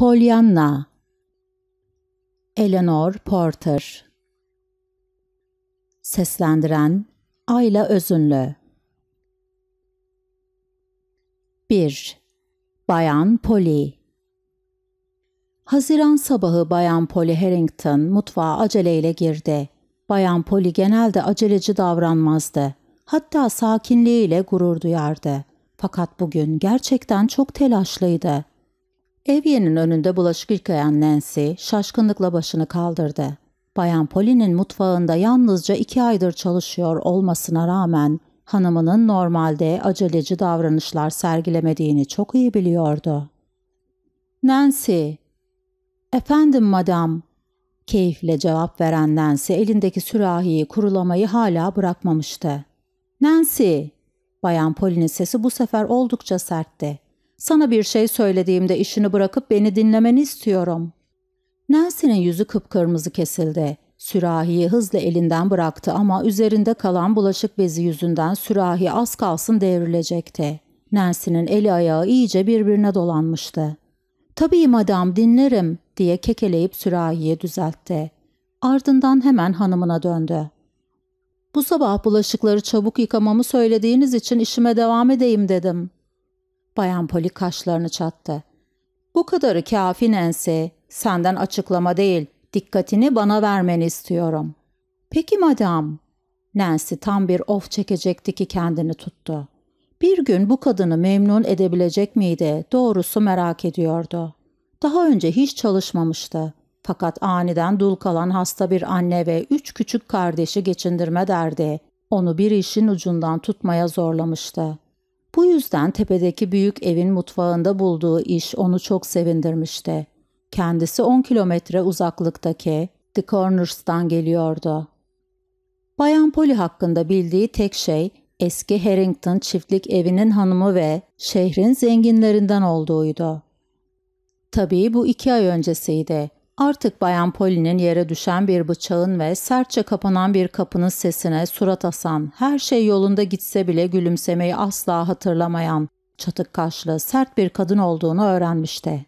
Pollyanna Eleanor Porter Seslendiren Ayla Özünlü 1. Bayan Polly Haziran sabahı Bayan Polly Harrington mutfağa aceleyle girdi. Bayan Polly genelde aceleci davranmazdı. Hatta sakinliğiyle gurur duyardı. Fakat bugün gerçekten çok telaşlıydı. Evye'nin önünde bulaşık yıkayan Nancy şaşkınlıkla başını kaldırdı. Bayan Poli'nin mutfağında yalnızca iki aydır çalışıyor olmasına rağmen hanımının normalde aceleci davranışlar sergilemediğini çok iyi biliyordu. Nancy, efendim madam, keyifle cevap veren Nancy elindeki sürahiyi kurulamayı hala bırakmamıştı. Nancy, bayan Poli'nin sesi bu sefer oldukça sertti. Sana bir şey söylediğimde işini bırakıp beni dinlemeni istiyorum. Nancy'nin yüzü kıpkırmızı kesildi. Sürahiyi hızla elinden bıraktı ama üzerinde kalan bulaşık bezi yüzünden sürahi az kalsın devrilecekti. Nancy'nin eli ayağı iyice birbirine dolanmıştı. ''Tabii madam dinlerim.'' diye kekeleyip sürahiyi düzeltti. Ardından hemen hanımına döndü. Bu sabah bulaşıkları çabuk yıkamamı söylediğiniz için işime devam edeyim dedim. Bayan Poli kaşlarını çattı. Bu kadarı kafi Nancy. Senden açıklama değil, dikkatini bana vermeni istiyorum. Peki madam. Nancy tam bir of çekecekti ki kendini tuttu. Bir gün bu kadını memnun edebilecek miydi doğrusu merak ediyordu. Daha önce hiç çalışmamıştı. Fakat aniden dul kalan hasta bir anne ve üç küçük kardeşi geçindirme derdi. Onu bir işin ucundan tutmaya zorlamıştı. Bu yüzden tepedeki büyük evin mutfağında bulduğu iş onu çok sevindirmişti. Kendisi 10 kilometre uzaklıktaki The Corners'tan geliyordu. Bayan Polly hakkında bildiği tek şey eski Harrington çiftlik evinin hanımı ve şehrin zenginlerinden olduğuydu. Tabii bu iki ay öncesiydi. Artık Bayan Poli'nin yere düşen bir bıçağın ve sertçe kapanan bir kapının sesine surat asan, her şey yolunda gitse bile gülümsemeyi asla hatırlamayan, çatık kaşlı, sert bir kadın olduğunu öğrenmişti.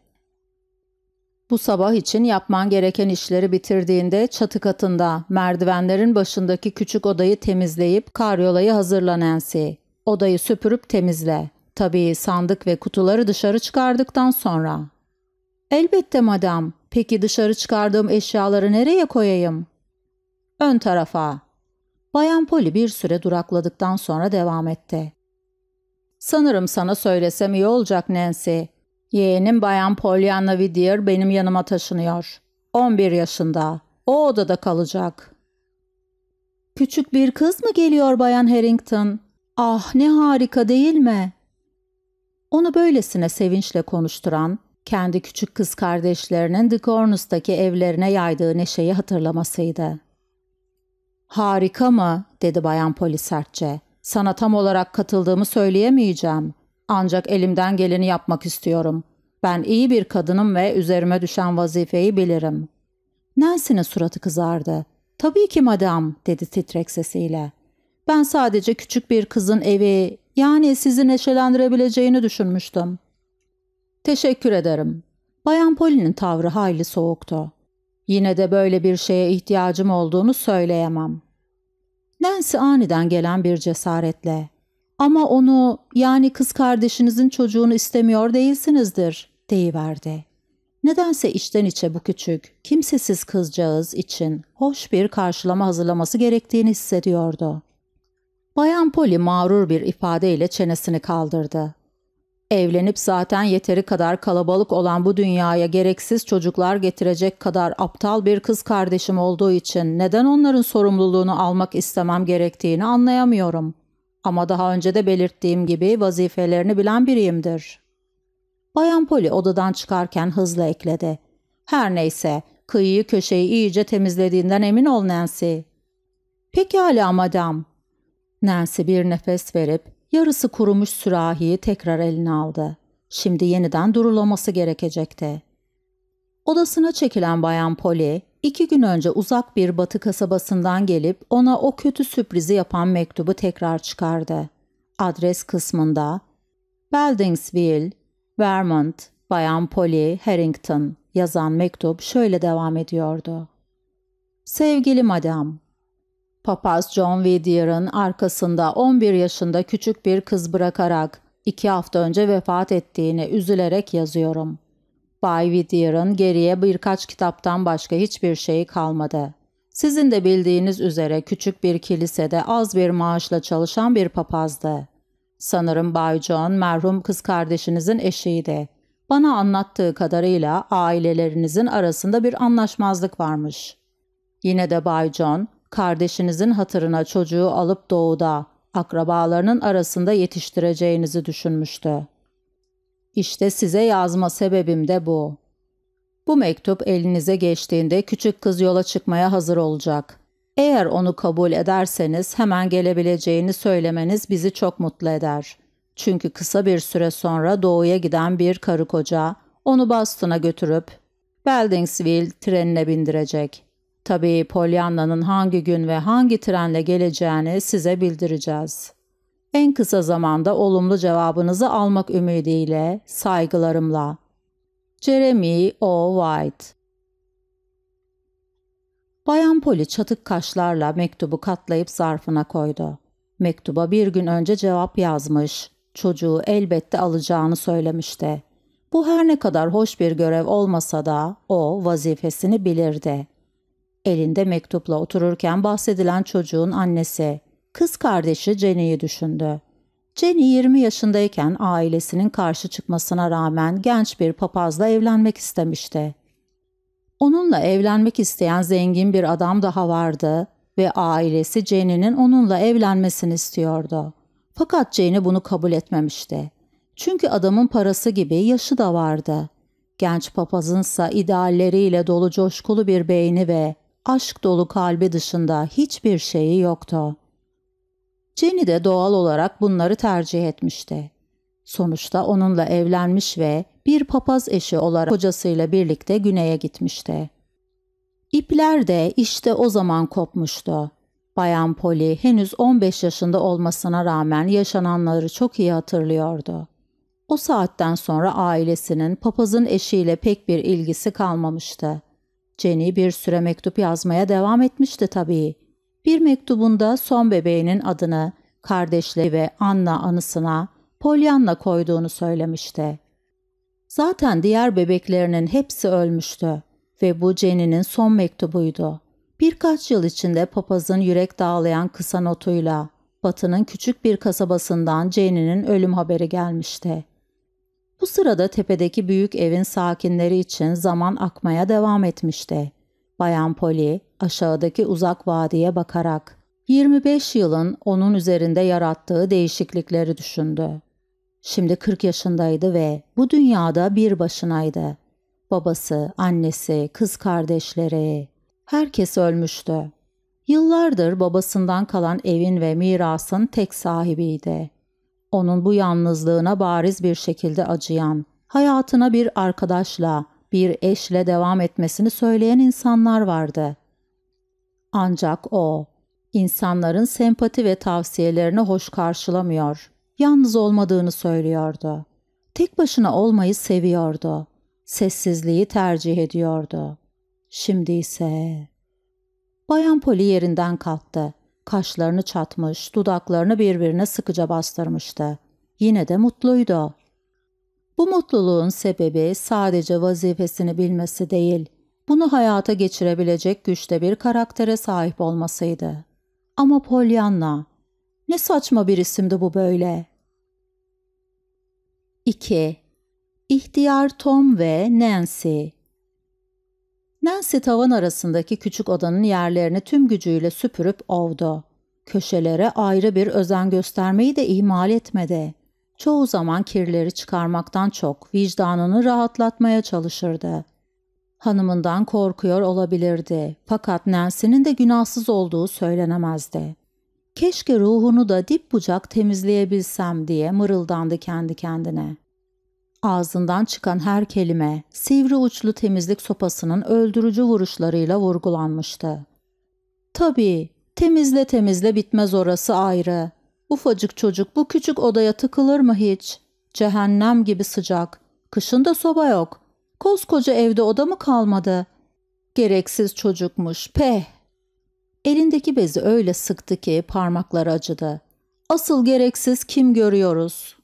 Bu sabah için yapman gereken işleri bitirdiğinde çatı katında merdivenlerin başındaki küçük odayı temizleyip karyolayı hazırla Nancy. Odayı süpürüp temizle. Tabii sandık ve kutuları dışarı çıkardıktan sonra. Elbette madam. Peki dışarı çıkardığım eşyaları nereye koyayım? Ön tarafa. Bayan Polly bir süre durakladıktan sonra devam etti. Sanırım sana söylesem iyi olacak Nancy. Yeğenim Bayan Pollyanna Whittier benim yanıma taşınıyor. 11 yaşında. O odada kalacak. Küçük bir kız mı geliyor Bayan Harrington? Ah ne harika değil mi? Onu böylesine sevinçle konuşturan kendi küçük kız kardeşlerinin Dikornus'taki evlerine yaydığı neşeyi hatırlamasıydı. Harika mı? dedi bayan polis sertçe. Sana tam olarak katıldığımı söyleyemeyeceğim. Ancak elimden geleni yapmak istiyorum. Ben iyi bir kadınım ve üzerime düşen vazifeyi bilirim. Nancy'nin suratı kızardı. Tabii ki madam dedi titrek sesiyle. Ben sadece küçük bir kızın evi yani sizi neşelendirebileceğini düşünmüştüm. Teşekkür ederim. Bayan Poli'nin tavrı hayli soğuktu. Yine de böyle bir şeye ihtiyacım olduğunu söyleyemem. Nancy aniden gelen bir cesaretle. Ama onu yani kız kardeşinizin çocuğunu istemiyor değilsinizdir deyiverdi. Nedense içten içe bu küçük, kimsesiz kızcağız için hoş bir karşılama hazırlaması gerektiğini hissediyordu. Bayan Poli mağrur bir ifadeyle çenesini kaldırdı. Evlenip zaten yeteri kadar kalabalık olan bu dünyaya gereksiz çocuklar getirecek kadar aptal bir kız kardeşim olduğu için neden onların sorumluluğunu almak istemem gerektiğini anlayamıyorum. Ama daha önce de belirttiğim gibi vazifelerini bilen biriyimdir. Bayan Poli odadan çıkarken hızla ekledi. Her neyse, kıyıyı köşeyi iyice temizlediğinden emin ol Nancy. Pekala madam. Nancy bir nefes verip Yarısı kurumuş sürahiyi tekrar eline aldı. Şimdi yeniden durulaması gerekecekti. Odasına çekilen Bayan Polly, iki gün önce uzak bir batı kasabasından gelip ona o kötü sürprizi yapan mektubu tekrar çıkardı. Adres kısmında Beldingsville, Vermont, Bayan Polly Harrington yazan mektup şöyle devam ediyordu. Sevgili madam, Papaz John Whittier'ın arkasında 11 yaşında küçük bir kız bırakarak iki hafta önce vefat ettiğini üzülerek yazıyorum. Bay Whittier'ın geriye birkaç kitaptan başka hiçbir şeyi kalmadı. Sizin de bildiğiniz üzere küçük bir kilisede az bir maaşla çalışan bir papazdı. Sanırım Bay John merhum kız kardeşinizin eşiydi. Bana anlattığı kadarıyla ailelerinizin arasında bir anlaşmazlık varmış. Yine de Bay John kardeşinizin hatırına çocuğu alıp doğuda, akrabalarının arasında yetiştireceğinizi düşünmüştü. İşte size yazma sebebim de bu. Bu mektup elinize geçtiğinde küçük kız yola çıkmaya hazır olacak. Eğer onu kabul ederseniz hemen gelebileceğini söylemeniz bizi çok mutlu eder. Çünkü kısa bir süre sonra doğuya giden bir karı koca onu Boston'a götürüp Beldingsville trenine bindirecek.'' Tabii Pollyanna'nın hangi gün ve hangi trenle geleceğini size bildireceğiz. En kısa zamanda olumlu cevabınızı almak ümidiyle, saygılarımla. Jeremy O. White Bayan Polly çatık kaşlarla mektubu katlayıp zarfına koydu. Mektuba bir gün önce cevap yazmış. Çocuğu elbette alacağını söylemişti. Bu her ne kadar hoş bir görev olmasa da o vazifesini bilirdi. Elinde mektupla otururken bahsedilen çocuğun annesi, kız kardeşi Jenny'yi düşündü. Jenny 20 yaşındayken ailesinin karşı çıkmasına rağmen genç bir papazla evlenmek istemişti. Onunla evlenmek isteyen zengin bir adam daha vardı ve ailesi Jenny'nin onunla evlenmesini istiyordu. Fakat Jenny bunu kabul etmemişti. Çünkü adamın parası gibi yaşı da vardı. Genç papazınsa idealleriyle dolu coşkulu bir beyni ve aşk dolu kalbi dışında hiçbir şeyi yoktu. Jenny de doğal olarak bunları tercih etmişti. Sonuçta onunla evlenmiş ve bir papaz eşi olarak kocasıyla birlikte güneye gitmişti. İpler de işte o zaman kopmuştu. Bayan Polly henüz 15 yaşında olmasına rağmen yaşananları çok iyi hatırlıyordu. O saatten sonra ailesinin papazın eşiyle pek bir ilgisi kalmamıştı. Jenny bir süre mektup yazmaya devam etmişti tabii. Bir mektubunda son bebeğinin adını kardeşleri ve Anna anısına Pollyanna koyduğunu söylemişti. Zaten diğer bebeklerinin hepsi ölmüştü ve bu Jenny'nin son mektubuydu. Birkaç yıl içinde papazın yürek dağlayan kısa notuyla Batı'nın küçük bir kasabasından Jenny'nin ölüm haberi gelmişti. Bu sırada tepedeki büyük evin sakinleri için zaman akmaya devam etmişti. Bayan Polly, aşağıdaki uzak vadiye bakarak 25 yılın onun üzerinde yarattığı değişiklikleri düşündü. Şimdi 40 yaşındaydı ve bu dünyada bir başınaydı. Babası, annesi, kız kardeşleri, herkes ölmüştü. Yıllardır babasından kalan evin ve mirasın tek sahibiydi. Onun bu yalnızlığına bariz bir şekilde acıyan, hayatına bir arkadaşla, bir eşle devam etmesini söyleyen insanlar vardı. Ancak o, insanların sempati ve tavsiyelerini hoş karşılamıyor, yalnız olmadığını söylüyordu. Tek başına olmayı seviyordu, sessizliği tercih ediyordu. Şimdi ise... Bayan Poli yerinden kalktı. Kaşlarını çatmış, dudaklarını birbirine sıkıca bastırmıştı. Yine de mutluydu. Bu mutluluğun sebebi sadece vazifesini bilmesi değil, bunu hayata geçirebilecek güçte bir karaktere sahip olmasıydı. Ama Pollyanna, ne saçma bir isimdi bu böyle. 2. İhtiyar Tom ve Nancy Nancy tavan arasındaki küçük odanın yerlerini tüm gücüyle süpürüp ovdu. Köşelere ayrı bir özen göstermeyi de ihmal etmedi. Çoğu zaman kirleri çıkarmaktan çok vicdanını rahatlatmaya çalışırdı. Hanımından korkuyor olabilirdi fakat Nancy'nin de günahsız olduğu söylenemezdi. Keşke ruhunu da dip bucak temizleyebilsem diye mırıldandı kendi kendine. Ağzından çıkan her kelime sivri uçlu temizlik sopasının öldürücü vuruşlarıyla vurgulanmıştı. Tabii, temizle temizle bitmez orası ayrı. Ufacık çocuk bu küçük odaya tıkılır mı hiç? Cehennem gibi sıcak. Kışın da soba yok. Koskoca evde oda mı kalmadı? Gereksiz çocukmuş, peh. Elindeki bezi öyle sıktı ki parmakları acıdı. Asıl gereksiz kim görüyoruz?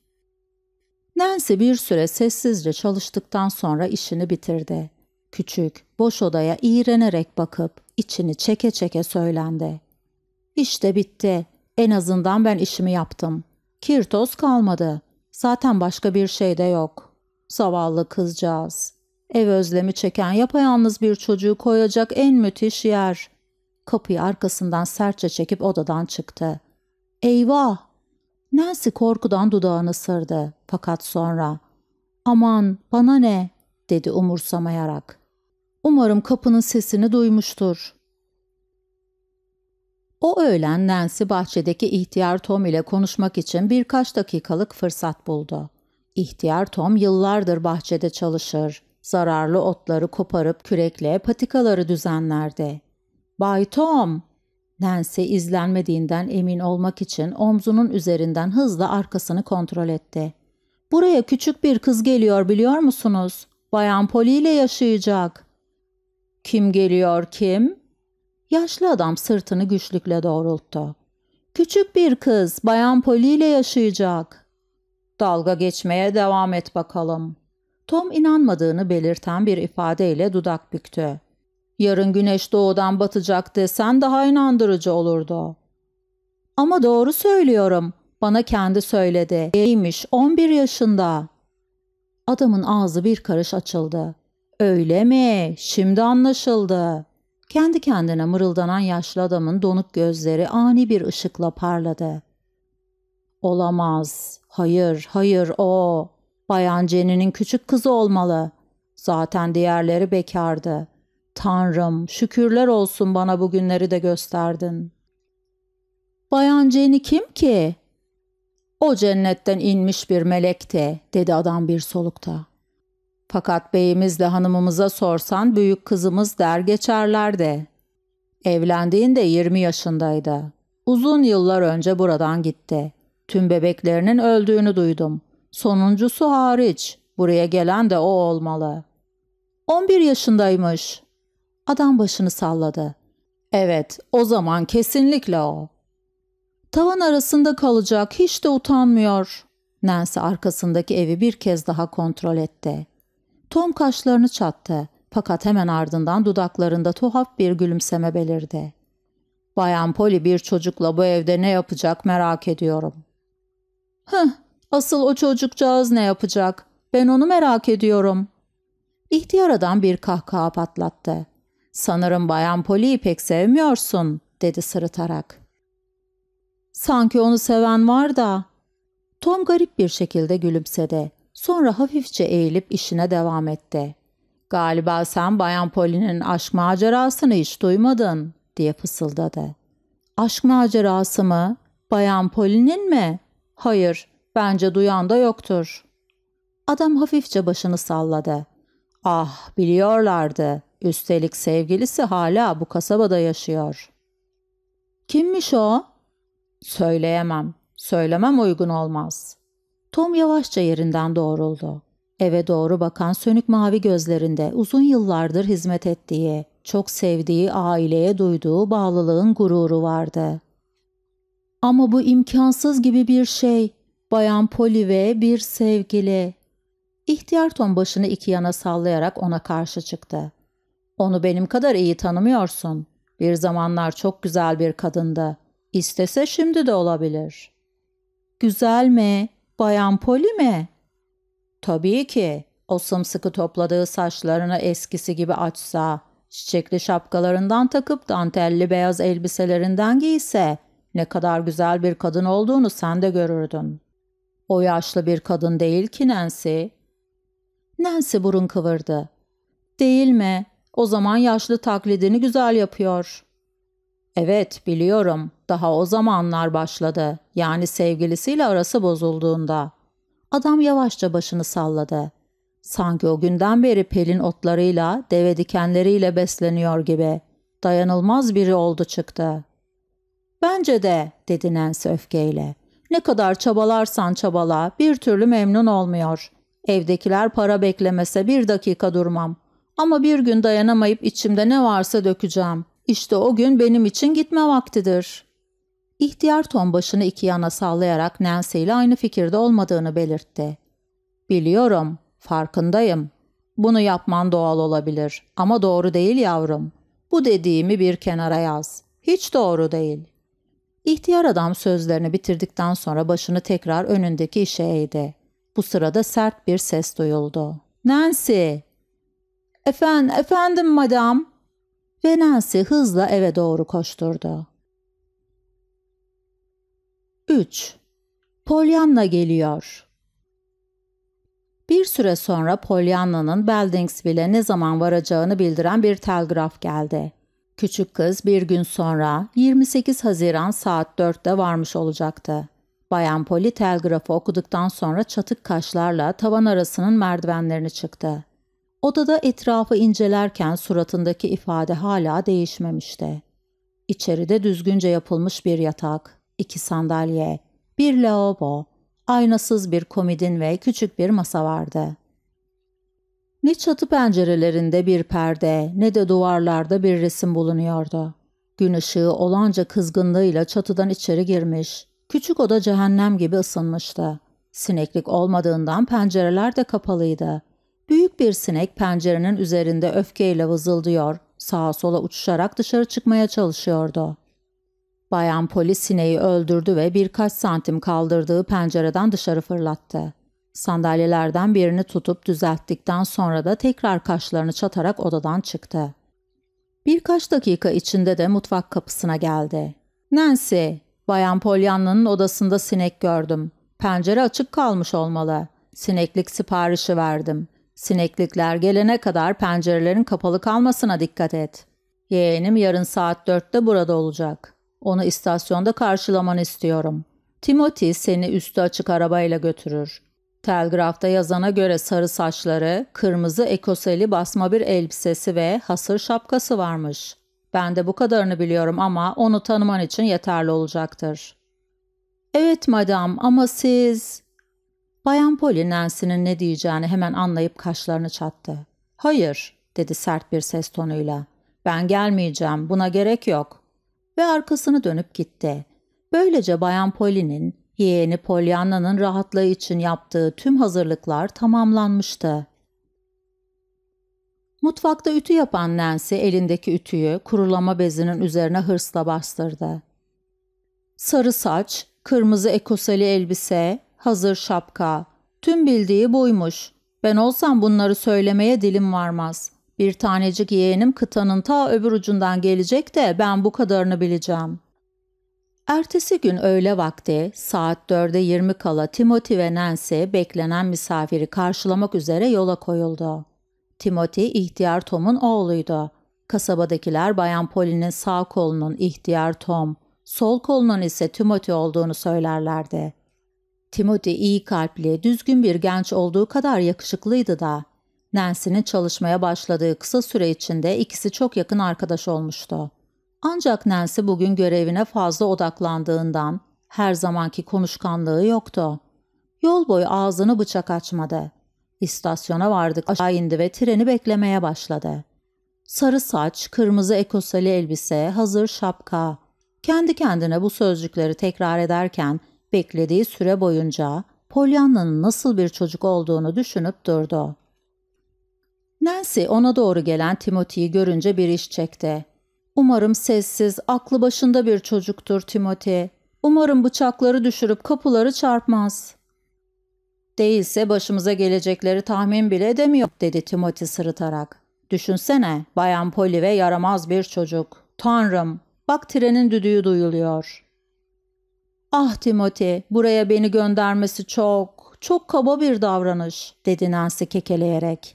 Nancy bir süre sessizce çalıştıktan sonra işini bitirdi. Küçük, boş odaya iğrenerek bakıp içini çeke çeke söylendi. İşte bitti. En azından ben işimi yaptım. Kir toz kalmadı. Zaten başka bir şey de yok. Zavallı kızcağız. Ev özlemi çeken yapayalnız bir çocuğu koyacak en müthiş yer. Kapıyı arkasından sertçe çekip odadan çıktı. Eyvah! Nancy korkudan dudağını sırdı fakat sonra ''Aman bana ne?'' dedi umursamayarak. ''Umarım kapının sesini duymuştur.'' O öğlen Nancy bahçedeki ihtiyar Tom ile konuşmak için birkaç dakikalık fırsat buldu. İhtiyar Tom yıllardır bahçede çalışır. Zararlı otları koparıp kürekle patikaları düzenlerdi. Bay Tom Nancy izlenmediğinden emin olmak için omzunun üzerinden hızla arkasını kontrol etti. ''Buraya küçük bir kız geliyor biliyor musunuz? Bayan Polly ile yaşayacak.'' ''Kim geliyor kim?'' Yaşlı adam sırtını güçlükle doğrulttu. ''Küçük bir kız Bayan Polly ile yaşayacak.'' ''Dalga geçmeye devam et bakalım.'' Tom inanmadığını belirten bir ifadeyle dudak büktü. Yarın güneş doğudan batacak desen daha inandırıcı olurdu. Ama doğru söylüyorum. Bana kendi söyledi. Neymiş 11 yaşında. Adamın ağzı bir karış açıldı. Öyle mi? Şimdi anlaşıldı. Kendi kendine mırıldanan yaşlı adamın donuk gözleri ani bir ışıkla parladı. Olamaz. Hayır, hayır o. Bayan Jenny'nin küçük kızı olmalı. Zaten diğerleri bekardı.'' Tanrım, şükürler olsun bana bu günleri de gösterdin. Bayan Jenny kim ki? O cennetten inmiş bir melekti, dedi adam bir solukta. Fakat beyimizle hanımımıza sorsan büyük kızımız der geçerler de. Evlendiğinde 20 yaşındaydı. Uzun yıllar önce buradan gitti. Tüm bebeklerinin öldüğünü duydum. Sonuncusu hariç. Buraya gelen de o olmalı. 11 yaşındaymış. Adam başını salladı. Evet, o zaman kesinlikle o. Tavan arasında kalacak, hiç de utanmıyor. Nancy arkasındaki evi bir kez daha kontrol etti. Tom kaşlarını çattı fakat hemen ardından dudaklarında tuhaf bir gülümseme belirdi. Bayan Polly bir çocukla bu evde ne yapacak merak ediyorum. Hıh, asıl o çocukcağız ne yapacak? Ben onu merak ediyorum. İhtiyar adam bir kahkaha patlattı. Sanırım Bayan Poli'yi pek sevmiyorsun, dedi sırıtarak. Sanki onu seven var da. Tom garip bir şekilde gülümsedi. Sonra hafifçe eğilip işine devam etti. Galiba sen Bayan Poli'nin aşk macerasını hiç duymadın, diye fısıldadı. Aşk macerası mı? Bayan Poli'nin mi? Hayır, bence duyan da yoktur. Adam hafifçe başını salladı. Ah, biliyorlardı. Üstelik sevgilisi hala bu kasabada yaşıyor. Kimmiş o? Söyleyemem. Söylemem uygun olmaz. Tom yavaşça yerinden doğruldu. Eve doğru bakan sönük mavi gözlerinde uzun yıllardır hizmet ettiği, çok sevdiği aileye duyduğu bağlılığın gururu vardı. Ama bu imkansız gibi bir şey. Bayan Poli ve bir sevgili. İhtiyar Tom başını iki yana sallayarak ona karşı çıktı. Onu benim kadar iyi tanımıyorsun. Bir zamanlar çok güzel bir kadındı. İstese şimdi de olabilir. Güzel mi? Bayan Poli mi? Tabii ki. O sımsıkı topladığı saçlarını eskisi gibi açsa, çiçekli şapkalarından takıp dantelli beyaz elbiselerinden giyse, ne kadar güzel bir kadın olduğunu sen de görürdün. O yaşlı bir kadın değil ki Nancy. Nancy burun kıvırdı. Değil mi? O zaman yaşlı taklidini güzel yapıyor. Evet, biliyorum. Daha o zamanlar başladı. Yani sevgilisiyle arası bozulduğunda. Adam yavaşça başını salladı. Sanki o günden beri pelin otlarıyla, deve dikenleriyle besleniyor gibi. Dayanılmaz biri oldu çıktı. Bence de, dedi Nancy öfkeyle. Ne kadar çabalarsan çabala bir türlü memnun olmuyor. Evdekiler para beklemese bir dakika durmam. Ama bir gün dayanamayıp içimde ne varsa dökeceğim. İşte o gün benim için gitme vaktidir. İhtiyar Tom başını iki yana sallayarak Nancy ile aynı fikirde olmadığını belirtti. Biliyorum, farkındayım. Bunu yapman doğal olabilir ama doğru değil yavrum. Bu dediğimi bir kenara yaz. Hiç doğru değil. İhtiyar adam sözlerini bitirdikten sonra başını tekrar önündeki işe eğdi. Bu sırada sert bir ses duyuldu. Nancy! Efen, efendim madam. Ve Nancy hızla eve doğru koşturdu. 3. Polyanna geliyor. Bir süre sonra Polyanna'nın Beldingsville'e ne zaman varacağını bildiren bir telgraf geldi. Küçük kız bir gün sonra 28 Haziran saat 4'te varmış olacaktı. Bayan Poli telgrafı okuduktan sonra çatık kaşlarla tavan arasının merdivenlerini çıktı. Odada etrafı incelerken suratındaki ifade hala değişmemişti. İçeride düzgünce yapılmış bir yatak, iki sandalye, bir lavabo, aynasız bir komidin ve küçük bir masa vardı. Ne çatı pencerelerinde bir perde ne de duvarlarda bir resim bulunuyordu. Gün ışığı olanca kızgınlığıyla çatıdan içeri girmiş, küçük oda cehennem gibi ısınmıştı. Sineklik olmadığından pencereler de kapalıydı. Büyük bir sinek pencerenin üzerinde öfkeyle vızıldıyor, sağa sola uçuşarak dışarı çıkmaya çalışıyordu. Bayan polis sineği öldürdü ve birkaç santim kaldırdığı pencereden dışarı fırlattı. Sandalyelerden birini tutup düzelttikten sonra da tekrar kaşlarını çatarak odadan çıktı. Birkaç dakika içinde de mutfak kapısına geldi. Nancy, Bayan Pollyanna'nın odasında sinek gördüm. Pencere açık kalmış olmalı. Sineklik siparişi verdim. Sineklikler gelene kadar pencerelerin kapalı kalmasına dikkat et. Yeğenim yarın saat dörtte burada olacak. Onu istasyonda karşılamanı istiyorum. Timothy seni üstü açık arabayla götürür. Telgrafta yazana göre sarı saçları, kırmızı ekoseli basma bir elbisesi ve hasır şapkası varmış. Ben de bu kadarını biliyorum ama onu tanıman için yeterli olacaktır. Evet madam ama siz... Bayan Polly Nancy'nin ne diyeceğini hemen anlayıp kaşlarını çattı. Hayır dedi sert bir ses tonuyla. Ben gelmeyeceğim buna gerek yok. Ve arkasını dönüp gitti. Böylece Bayan Polly'nin yeğeni Pollyanna'nın rahatlığı için yaptığı tüm hazırlıklar tamamlanmıştı. Mutfakta ütü yapan Nancy elindeki ütüyü kurulama bezinin üzerine hırsla bastırdı. Sarı saç, kırmızı ekoseli elbise, hazır şapka. Tüm bildiği buymuş. Ben olsam bunları söylemeye dilim varmaz. Bir tanecik yeğenim kıtanın ta öbür ucundan gelecek de ben bu kadarını bileceğim. Ertesi gün öğle vakti saat 4'e 20 kala Timothy ve Nancy beklenen misafiri karşılamak üzere yola koyuldu. Timothy ihtiyar Tom'un oğluydu. Kasabadakiler Bayan Polly'nin sağ kolunun ihtiyar Tom, sol kolunun ise Timothy olduğunu söylerlerdi. Timothy iyi kalpli, düzgün bir genç olduğu kadar yakışıklıydı da. Nancy'nin çalışmaya başladığı kısa süre içinde ikisi çok yakın arkadaş olmuştu. Ancak Nancy bugün görevine fazla odaklandığından her zamanki konuşkanlığı yoktu. Yol boyu ağzını bıçak açmadı. İstasyona vardık aşağı indi ve treni beklemeye başladı. Sarı saç, kırmızı ekoseli elbise, hazır şapka. Kendi kendine bu sözcükleri tekrar ederken Beklediği süre boyunca Pollyanna'nın nasıl bir çocuk olduğunu düşünüp durdu. Nancy ona doğru gelen Timothy'yi görünce bir iş çekti. Umarım sessiz, aklı başında bir çocuktur Timothy. Umarım bıçakları düşürüp kapıları çarpmaz. Değilse başımıza gelecekleri tahmin bile edemiyor dedi Timothy sırıtarak. Düşünsene, Bayan Polly ve yaramaz bir çocuk. Tanrım, bak trenin düdüğü duyuluyor.'' Ah Timothy buraya beni göndermesi çok, çok kaba bir davranış dedi Nancy kekeleyerek.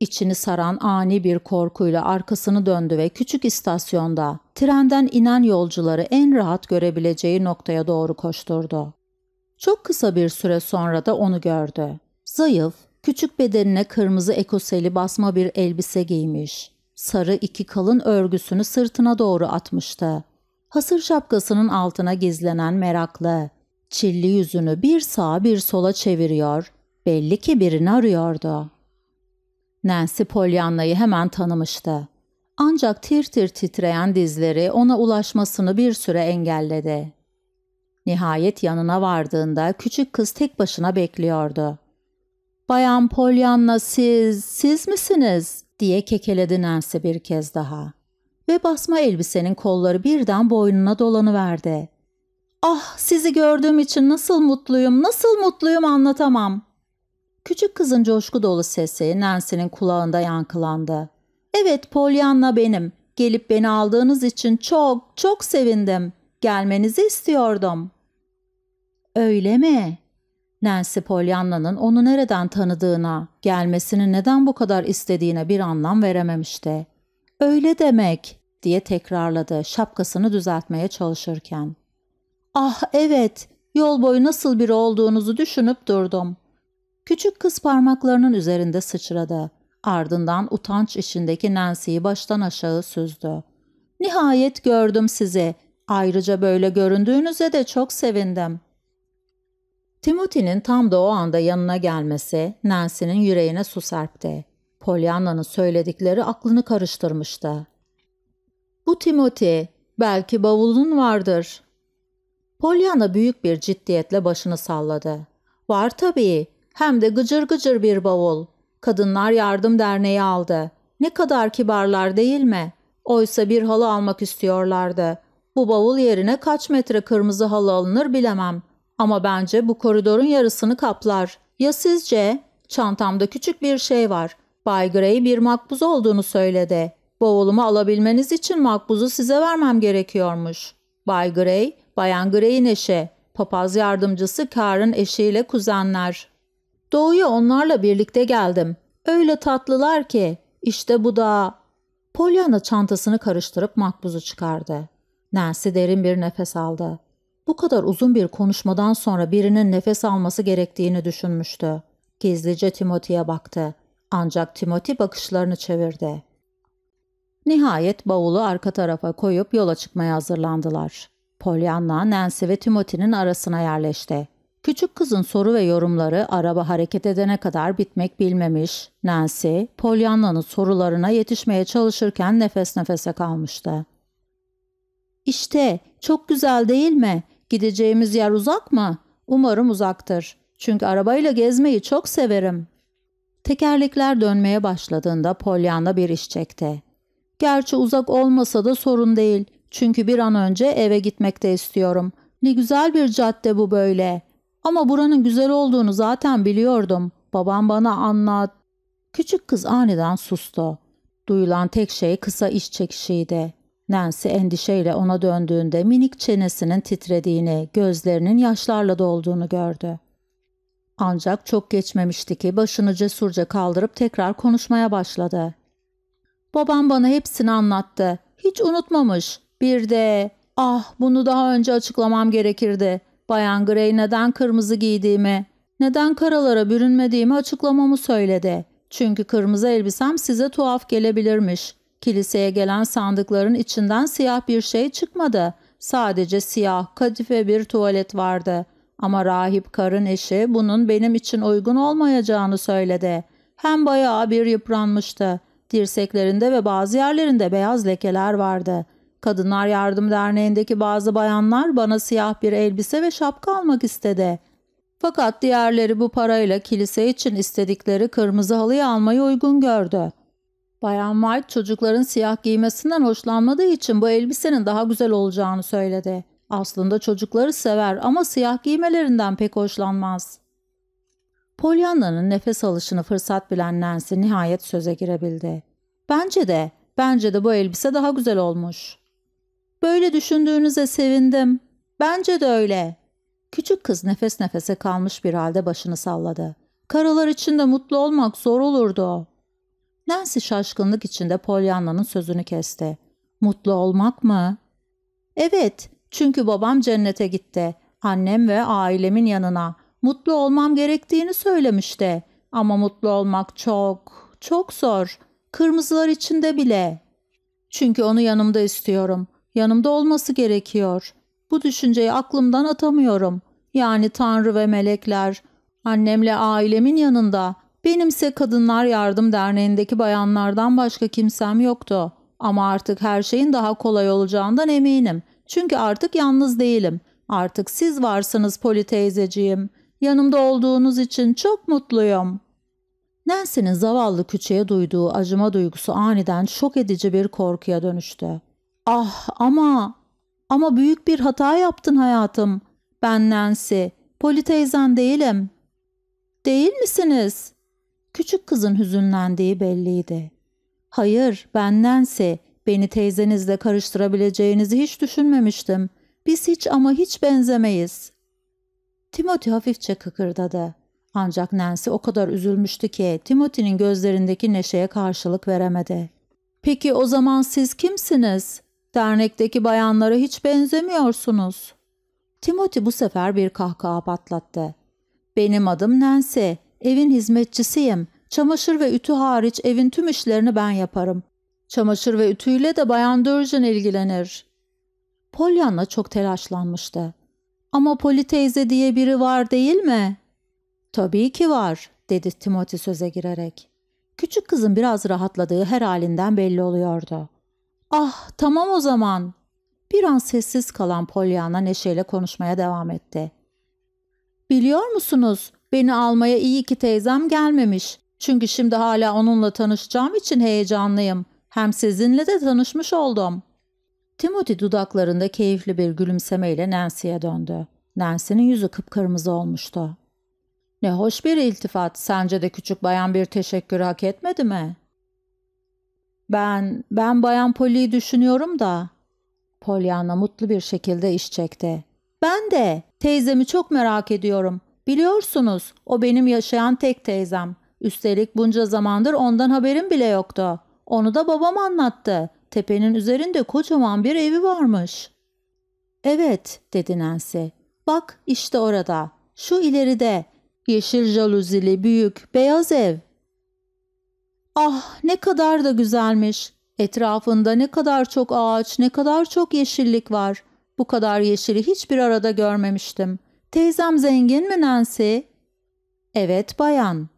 İçini saran ani bir korkuyla arkasını döndü ve küçük istasyonda trenden inen yolcuları en rahat görebileceği noktaya doğru koşturdu. Çok kısa bir süre sonra da onu gördü. Zayıf, küçük bedenine kırmızı ekoseli basma bir elbise giymiş. Sarı iki kalın örgüsünü sırtına doğru atmıştı hasır şapkasının altına gizlenen meraklı, çilli yüzünü bir sağa bir sola çeviriyor, belli ki birini arıyordu. Nancy Pollyanna'yı hemen tanımıştı. Ancak tir tir titreyen dizleri ona ulaşmasını bir süre engelledi. Nihayet yanına vardığında küçük kız tek başına bekliyordu. ''Bayan Pollyanna siz, siz misiniz?'' diye kekeledi Nancy bir kez daha ve basma elbisenin kolları birden boynuna dolanıverdi. Ah sizi gördüğüm için nasıl mutluyum, nasıl mutluyum anlatamam. Küçük kızın coşku dolu sesi Nancy'nin kulağında yankılandı. Evet Pollyanna benim. Gelip beni aldığınız için çok çok sevindim. Gelmenizi istiyordum. Öyle mi? Nancy Pollyanna'nın onu nereden tanıdığına, gelmesini neden bu kadar istediğine bir anlam verememişti. Öyle demek diye tekrarladı şapkasını düzeltmeye çalışırken. Ah evet, yol boyu nasıl biri olduğunuzu düşünüp durdum. Küçük kız parmaklarının üzerinde sıçradı. Ardından utanç içindeki Nancy'yi baştan aşağı süzdü. Nihayet gördüm sizi. Ayrıca böyle göründüğünüze de çok sevindim. Timothy'nin tam da o anda yanına gelmesi Nancy'nin yüreğine su serpti. Pollyanna'nın söyledikleri aklını karıştırmıştı. Bu Timothy, belki bavulun vardır. Pollyanna büyük bir ciddiyetle başını salladı. Var tabii, hem de gıcır gıcır bir bavul. Kadınlar Yardım Derneği aldı. Ne kadar kibarlar değil mi? Oysa bir halı almak istiyorlardı. Bu bavul yerine kaç metre kırmızı halı alınır bilemem. Ama bence bu koridorun yarısını kaplar. Ya sizce? Çantamda küçük bir şey var. Bay Gray bir makbuz olduğunu söyledi. Bavulumu alabilmeniz için makbuzu size vermem gerekiyormuş. Bay Grey, Bayan Grey'in eşi, papaz yardımcısı Kar'ın eşiyle kuzenler. Doğuya onlarla birlikte geldim. Öyle tatlılar ki, işte bu da... Pollyanna çantasını karıştırıp makbuzu çıkardı. Nancy derin bir nefes aldı. Bu kadar uzun bir konuşmadan sonra birinin nefes alması gerektiğini düşünmüştü. Gizlice Timothy'ye baktı. Ancak Timothy bakışlarını çevirdi. Nihayet bavulu arka tarafa koyup yola çıkmaya hazırlandılar. Pollyanna, Nancy ve Timothy'nin arasına yerleşti. Küçük kızın soru ve yorumları araba hareket edene kadar bitmek bilmemiş. Nancy, Pollyanna'nın sorularına yetişmeye çalışırken nefes nefese kalmıştı. İşte, çok güzel değil mi? Gideceğimiz yer uzak mı? Umarım uzaktır. Çünkü arabayla gezmeyi çok severim. Tekerlekler dönmeye başladığında Pollyanna bir iş çekti. Gerçi uzak olmasa da sorun değil. Çünkü bir an önce eve gitmek de istiyorum. Ne güzel bir cadde bu böyle. Ama buranın güzel olduğunu zaten biliyordum. Babam bana anlat. Küçük kız aniden sustu. Duyulan tek şey kısa iş çekişiydi. Nancy endişeyle ona döndüğünde minik çenesinin titrediğini, gözlerinin yaşlarla dolduğunu gördü. Ancak çok geçmemişti ki başını cesurca kaldırıp tekrar konuşmaya başladı. Babam bana hepsini anlattı. Hiç unutmamış. Bir de ah bunu daha önce açıklamam gerekirdi. Bayan Grey neden kırmızı giydiğimi, neden karalara bürünmediğimi açıklamamı söyledi. Çünkü kırmızı elbisem size tuhaf gelebilirmiş. Kiliseye gelen sandıkların içinden siyah bir şey çıkmadı. Sadece siyah, kadife bir tuvalet vardı. Ama rahip karın eşi bunun benim için uygun olmayacağını söyledi. Hem bayağı bir yıpranmıştı. Dirseklerinde ve bazı yerlerinde beyaz lekeler vardı. Kadınlar Yardım Derneği'ndeki bazı bayanlar bana siyah bir elbise ve şapka almak istedi. Fakat diğerleri bu parayla kilise için istedikleri kırmızı halıyı almayı uygun gördü. Bayan White çocukların siyah giymesinden hoşlanmadığı için bu elbisenin daha güzel olacağını söyledi. Aslında çocukları sever ama siyah giymelerinden pek hoşlanmaz.'' Pollyanna'nın nefes alışını fırsat bilen Nancy nihayet söze girebildi. Bence de, bence de bu elbise daha güzel olmuş. Böyle düşündüğünüze sevindim. Bence de öyle. Küçük kız nefes nefese kalmış bir halde başını salladı. Karalar içinde mutlu olmak zor olurdu. Nancy şaşkınlık içinde Pollyanna'nın sözünü kesti. Mutlu olmak mı? Evet, çünkü babam cennete gitti. Annem ve ailemin yanına mutlu olmam gerektiğini söylemişti. Ama mutlu olmak çok, çok zor. Kırmızılar içinde bile. Çünkü onu yanımda istiyorum. Yanımda olması gerekiyor. Bu düşünceyi aklımdan atamıyorum. Yani Tanrı ve melekler. Annemle ailemin yanında. Benimse Kadınlar Yardım Derneği'ndeki bayanlardan başka kimsem yoktu. Ama artık her şeyin daha kolay olacağından eminim. Çünkü artık yalnız değilim. Artık siz varsınız poli teyzeciğim. Yanımda olduğunuz için çok mutluyum. Nancy'nin zavallı küçüğe duyduğu acıma duygusu aniden şok edici bir korkuya dönüştü. Ah ama, ama büyük bir hata yaptın hayatım. Ben Nancy, Poli teyzen değilim. Değil misiniz? Küçük kızın hüzünlendiği belliydi. Hayır, ben Nancy. Beni teyzenizle karıştırabileceğinizi hiç düşünmemiştim. Biz hiç ama hiç benzemeyiz. Timothy hafifçe kıkırdadı. Ancak Nancy o kadar üzülmüştü ki Timothy'nin gözlerindeki neşeye karşılık veremedi. ''Peki o zaman siz kimsiniz? Dernekteki bayanlara hiç benzemiyorsunuz.'' Timothy bu sefer bir kahkaha patlattı. ''Benim adım Nancy. Evin hizmetçisiyim. Çamaşır ve ütü hariç evin tüm işlerini ben yaparım. Çamaşır ve ütüyle de Bayan Durgeon ilgilenir.'' Pollyanna çok telaşlanmıştı. Ama Poli teyze diye biri var değil mi? Tabii ki var, dedi Timothy söze girerek. Küçük kızın biraz rahatladığı her halinden belli oluyordu. Ah tamam o zaman. Bir an sessiz kalan Pollyanna neşeyle konuşmaya devam etti. Biliyor musunuz beni almaya iyi ki teyzem gelmemiş. Çünkü şimdi hala onunla tanışacağım için heyecanlıyım. Hem sizinle de tanışmış oldum. Timothy dudaklarında keyifli bir gülümsemeyle Nancy'ye döndü. Nancy'nin yüzü kıpkırmızı olmuştu. Ne hoş bir iltifat. Sence de küçük bayan bir teşekkür hak etmedi mi? Ben, ben bayan Polly'yi düşünüyorum da. Pollyanna mutlu bir şekilde iş çekti. Ben de. Teyzemi çok merak ediyorum. Biliyorsunuz o benim yaşayan tek teyzem. Üstelik bunca zamandır ondan haberim bile yoktu. Onu da babam anlattı tepenin üzerinde kocaman bir evi varmış. Evet dedi Nancy. Bak işte orada. Şu ileride. Yeşil jaluzili büyük beyaz ev. Ah ne kadar da güzelmiş. Etrafında ne kadar çok ağaç, ne kadar çok yeşillik var. Bu kadar yeşili hiçbir arada görmemiştim. Teyzem zengin mi Nancy? Evet bayan.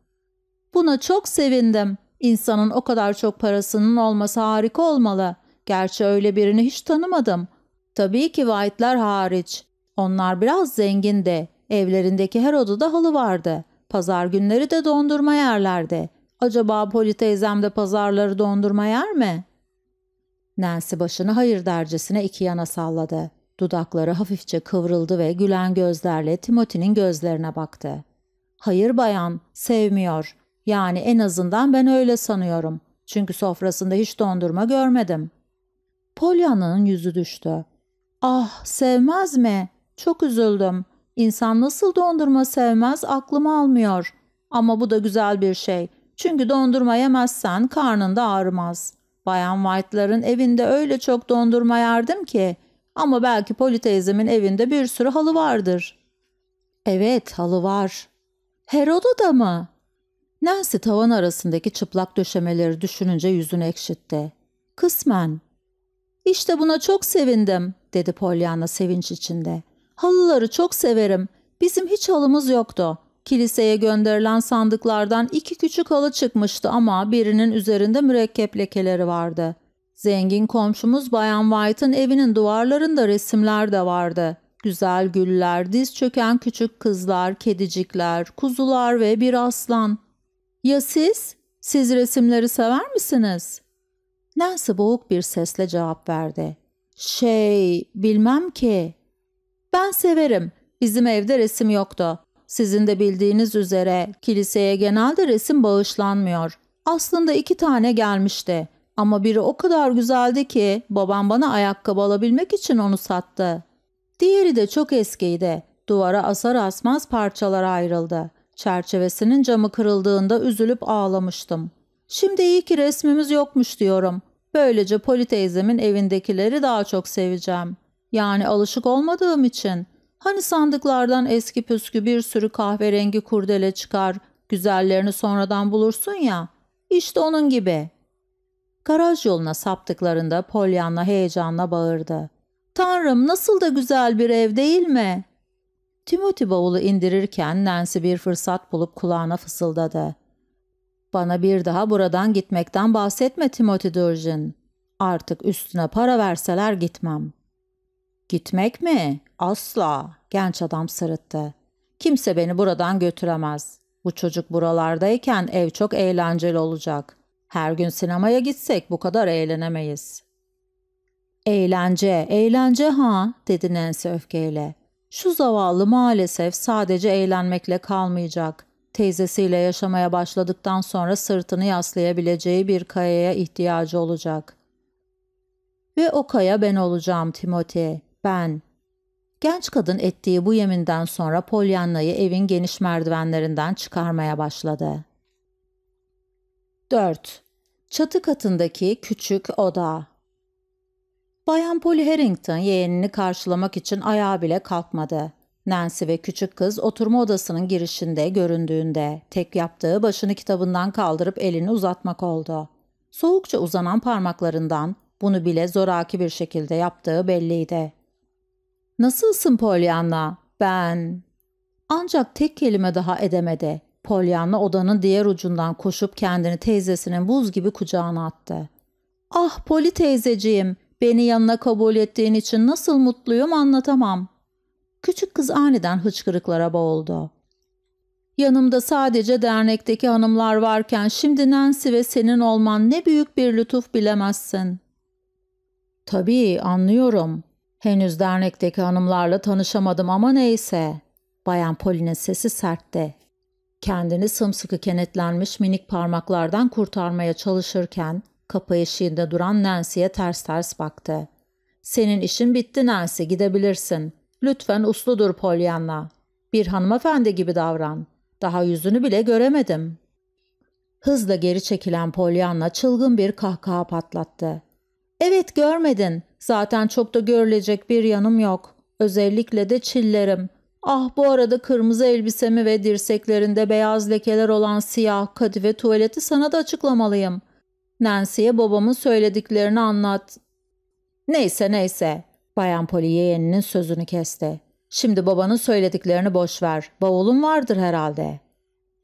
Buna çok sevindim. İnsanın o kadar çok parasının olması harika olmalı. Gerçi öyle birini hiç tanımadım. Tabii ki White'lar hariç. Onlar biraz zengin de. Evlerindeki her odada halı vardı. Pazar günleri de dondurma yerlerdi. Acaba Poli teyzem de pazarları dondurma yer mi? Nancy başını hayır dercesine iki yana salladı. Dudakları hafifçe kıvrıldı ve gülen gözlerle Timothy'nin gözlerine baktı. Hayır bayan, sevmiyor. Yani en azından ben öyle sanıyorum. Çünkü sofrasında hiç dondurma görmedim. Pollyanna'nın yüzü düştü. Ah sevmez mi? Çok üzüldüm. İnsan nasıl dondurma sevmez aklım almıyor. Ama bu da güzel bir şey. Çünkü dondurma yemezsen karnında da ağrımaz. Bayan White'ların evinde öyle çok dondurma yerdim ki. Ama belki Poli teyzemin evinde bir sürü halı vardır. Evet halı var. Heroda da mı? Nancy tavan arasındaki çıplak döşemeleri düşününce yüzünü ekşitti. Kısmen. İşte buna çok sevindim dedi Pollyanna sevinç içinde. Halıları çok severim. Bizim hiç halımız yoktu. Kiliseye gönderilen sandıklardan iki küçük halı çıkmıştı ama birinin üzerinde mürekkep lekeleri vardı. Zengin komşumuz Bayan White'ın evinin duvarlarında resimler de vardı. Güzel güller, diz çöken küçük kızlar, kedicikler, kuzular ve bir aslan. Ya siz? Siz resimleri sever misiniz? Nancy boğuk bir sesle cevap verdi. Şey, bilmem ki. Ben severim. Bizim evde resim yoktu. Sizin de bildiğiniz üzere kiliseye genelde resim bağışlanmıyor. Aslında iki tane gelmişti. Ama biri o kadar güzeldi ki babam bana ayakkabı alabilmek için onu sattı. Diğeri de çok eskiydi. Duvara asar asmaz parçalara ayrıldı. Çerçevesinin camı kırıldığında üzülüp ağlamıştım. Şimdi iyi ki resmimiz yokmuş diyorum. Böylece Poli teyzemin evindekileri daha çok seveceğim. Yani alışık olmadığım için. Hani sandıklardan eski püskü bir sürü kahverengi kurdele çıkar, güzellerini sonradan bulursun ya. İşte onun gibi. Garaj yoluna saptıklarında Polyanna heyecanla bağırdı. Tanrım nasıl da güzel bir ev değil mi? Timothy bavulu indirirken Nancy bir fırsat bulup kulağına fısıldadı. ''Bana bir daha buradan gitmekten bahsetme Timothy Durgin. Artık üstüne para verseler gitmem.'' ''Gitmek mi? Asla.'' genç adam sırıttı. ''Kimse beni buradan götüremez. Bu çocuk buralardayken ev çok eğlenceli olacak. Her gün sinemaya gitsek bu kadar eğlenemeyiz.'' ''Eğlence, eğlence ha?'' dedi Nancy öfkeyle. Şu zavallı maalesef sadece eğlenmekle kalmayacak. Teyzesiyle yaşamaya başladıktan sonra sırtını yaslayabileceği bir kayaya ihtiyacı olacak. Ve o kaya ben olacağım Timothy, ben. Genç kadın ettiği bu yeminden sonra Pollyanna'yı evin geniş merdivenlerinden çıkarmaya başladı. 4. Çatı katındaki küçük oda Bayan Polly Harrington yeğenini karşılamak için ayağa bile kalkmadı. Nancy ve küçük kız oturma odasının girişinde göründüğünde tek yaptığı başını kitabından kaldırıp elini uzatmak oldu. Soğukça uzanan parmaklarından bunu bile zoraki bir şekilde yaptığı belliydi. ''Nasılsın Pollyanna? Ben...'' Ancak tek kelime daha edemedi. Pollyanna odanın diğer ucundan koşup kendini teyzesinin buz gibi kucağına attı. ''Ah Poli teyzeciğim, Beni yanına kabul ettiğin için nasıl mutluyum anlatamam. Küçük kız aniden hıçkırıklara boğuldu. Yanımda sadece dernekteki hanımlar varken şimdi Nancy ve senin olman ne büyük bir lütuf bilemezsin. Tabii anlıyorum. Henüz dernekteki hanımlarla tanışamadım ama neyse. Bayan Polin'in sesi sertti. Kendini sımsıkı kenetlenmiş minik parmaklardan kurtarmaya çalışırken Kapı eşiğinde duran Nancy'ye ters ters baktı. Senin işin bitti Nancy gidebilirsin. Lütfen uslu dur Pollyanna. Bir hanımefendi gibi davran. Daha yüzünü bile göremedim. Hızla geri çekilen Pollyanna çılgın bir kahkaha patlattı. Evet görmedin. Zaten çok da görülecek bir yanım yok. Özellikle de çillerim. Ah bu arada kırmızı elbisemi ve dirseklerinde beyaz lekeler olan siyah kadife tuvaleti sana da açıklamalıyım. Nancy'ye babamın söylediklerini anlat. Neyse neyse. Bayan Poli yeğeninin sözünü kesti. Şimdi babanın söylediklerini boş ver. Bavulun vardır herhalde.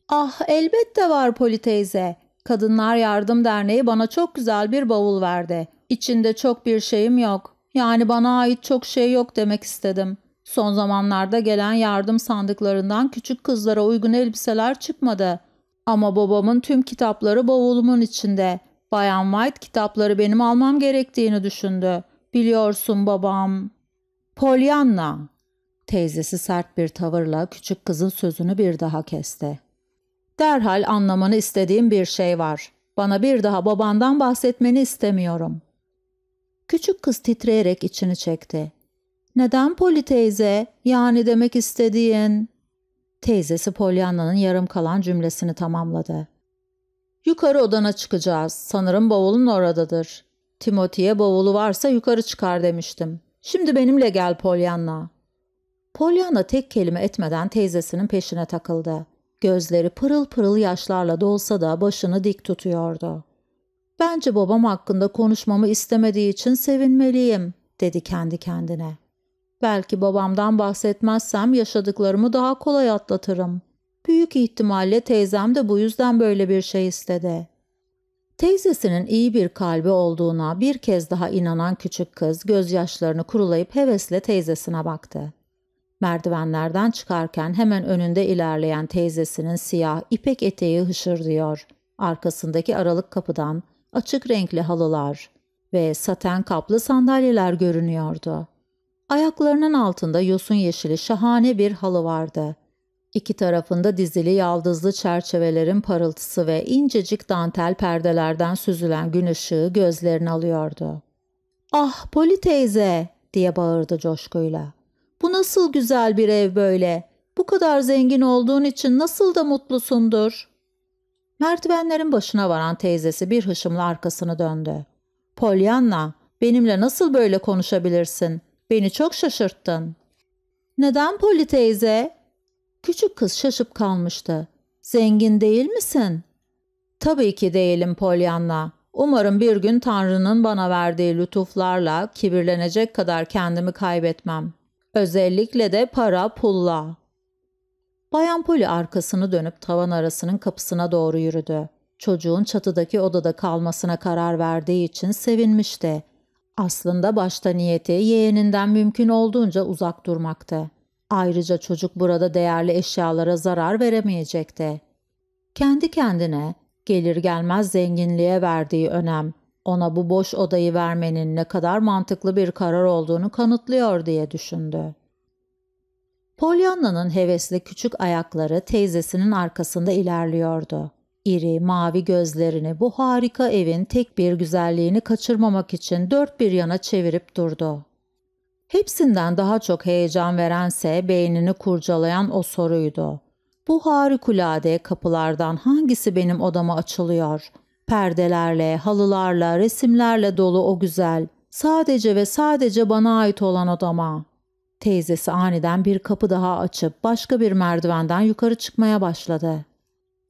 Ah elbette var Poli teyze. Kadınlar Yardım Derneği bana çok güzel bir bavul verdi. İçinde çok bir şeyim yok. Yani bana ait çok şey yok demek istedim. Son zamanlarda gelen yardım sandıklarından küçük kızlara uygun elbiseler çıkmadı. Ama babamın tüm kitapları bavulumun içinde. Bayan White kitapları benim almam gerektiğini düşündü. Biliyorsun babam. Pollyanna. Teyzesi sert bir tavırla küçük kızın sözünü bir daha kesti. Derhal anlamanı istediğim bir şey var. Bana bir daha babandan bahsetmeni istemiyorum. Küçük kız titreyerek içini çekti. Neden Poli teyze? Yani demek istediğin... Teyzesi Pollyanna'nın yarım kalan cümlesini tamamladı. Yukarı odana çıkacağız. Sanırım bavulun oradadır. Timothy'ye bavulu varsa yukarı çıkar demiştim. Şimdi benimle gel Pollyanna. Pollyanna tek kelime etmeden teyzesinin peşine takıldı. Gözleri pırıl pırıl yaşlarla dolsa da başını dik tutuyordu. Bence babam hakkında konuşmamı istemediği için sevinmeliyim, dedi kendi kendine. Belki babamdan bahsetmezsem yaşadıklarımı daha kolay atlatırım.'' Büyük ihtimalle teyzem de bu yüzden böyle bir şey istedi. Teyzesinin iyi bir kalbi olduğuna bir kez daha inanan küçük kız gözyaşlarını kurulayıp hevesle teyzesine baktı. Merdivenlerden çıkarken hemen önünde ilerleyen teyzesinin siyah ipek eteği hışırdıyor. Arkasındaki aralık kapıdan açık renkli halılar ve saten kaplı sandalyeler görünüyordu. Ayaklarının altında yosun yeşili şahane bir halı vardı. İki tarafında dizili yaldızlı çerçevelerin parıltısı ve incecik dantel perdelerden süzülen gün ışığı gözlerini alıyordu. ''Ah Poli teyze!'' diye bağırdı coşkuyla. ''Bu nasıl güzel bir ev böyle? Bu kadar zengin olduğun için nasıl da mutlusundur?'' Merdivenlerin başına varan teyzesi bir hışımla arkasını döndü. ''Polyanna, benimle nasıl böyle konuşabilirsin? Beni çok şaşırttın.'' ''Neden Poli teyze?'' Küçük kız şaşıp kalmıştı. Zengin değil misin? Tabii ki değilim Polyanna. Umarım bir gün Tanrı'nın bana verdiği lütuflarla kibirlenecek kadar kendimi kaybetmem. Özellikle de para pulla. Bayan Polly arkasını dönüp tavan arasının kapısına doğru yürüdü. Çocuğun çatıdaki odada kalmasına karar verdiği için sevinmişti. Aslında başta niyeti yeğeninden mümkün olduğunca uzak durmaktı. Ayrıca çocuk burada değerli eşyalara zarar veremeyecekti. Kendi kendine gelir gelmez zenginliğe verdiği önem ona bu boş odayı vermenin ne kadar mantıklı bir karar olduğunu kanıtlıyor diye düşündü. Pollyanna'nın hevesli küçük ayakları teyzesinin arkasında ilerliyordu. İri, mavi gözlerini bu harika evin tek bir güzelliğini kaçırmamak için dört bir yana çevirip durdu. Hepsinden daha çok heyecan verense beynini kurcalayan o soruydu. Bu harikulade kapılardan hangisi benim odama açılıyor? Perdelerle, halılarla, resimlerle dolu o güzel, sadece ve sadece bana ait olan odama. Teyzesi aniden bir kapı daha açıp başka bir merdivenden yukarı çıkmaya başladı.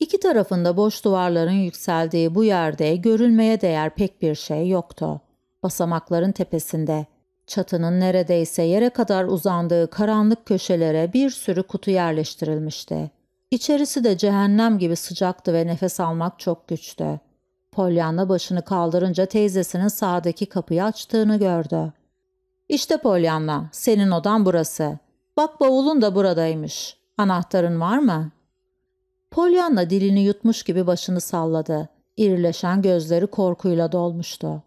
İki tarafında boş duvarların yükseldiği bu yerde görülmeye değer pek bir şey yoktu. Basamakların tepesinde Çatının neredeyse yere kadar uzandığı karanlık köşelere bir sürü kutu yerleştirilmişti. İçerisi de cehennem gibi sıcaktı ve nefes almak çok güçtü. Pollyanna başını kaldırınca teyzesinin sağdaki kapıyı açtığını gördü. İşte Pollyanna, senin odan burası. Bak bavulun da buradaymış. Anahtarın var mı? Pollyanna dilini yutmuş gibi başını salladı. İrileşen gözleri korkuyla dolmuştu.